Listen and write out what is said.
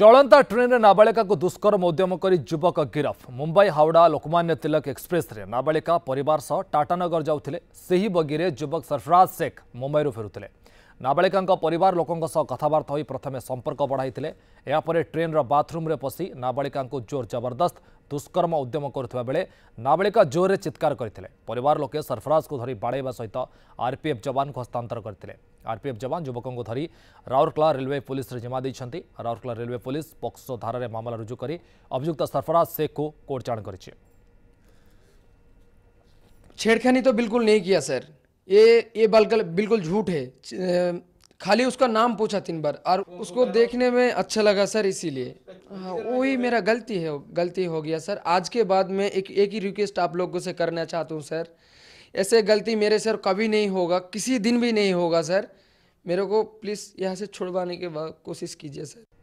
चलता ट्रेन में नाबालिका को दुष्कर्म उद्यम कर युवक गिरफ मुंबई हावड़ा लोकमान्य तिलक एक्सप्रेस नाबिका नाबालिका परिवार सह टाटानगर जाते ही बगी में युवक सरफराज शेख मुंबई रु फेरुते नाबालिका परिवार लोकों सह कथबार्ता प्रथम संपर्क बढ़ाई यापर ट्रेन रथरूम पशि नाबालिका को जोर जबरदस्त दुष्कर्म उद्यम नाबिका जोर से चित्कार करते पर लोके सरफराज को धरी बाड़ सहित आरपीएफ जवान को हस्तांतर करते आरपीएफ जवान युवकों धरी राउरकला रेलवे पुलिस जमा देते राउरकला रेलवे पुलिस પોક્સો धारा मामला રુજુ કરી અભિયુક્ત સરફરાજ શેખકુ કોર્ટ ચાણ કરી છે छेड़खानी तो बिल्कुल नहीं किया सर ये ये बल्कि बिल्कुल झूठ है खाली उसका नाम पूछा तीन बार और उसको देखने में अच्छा लगा सर इसीलिए हाँ, वही मेरा गलती है गलती हो गया सर आज के बाद मैं एक एक ही रिक्वेस्ट आप लोगों से करना चाहता हूँ सर ऐसे गलती मेरे सर कभी नहीं होगा किसी दिन भी नहीं होगा सर मेरे को प्लीज़ यहाँ से छुड़वाने की कोशिश कीजिए सर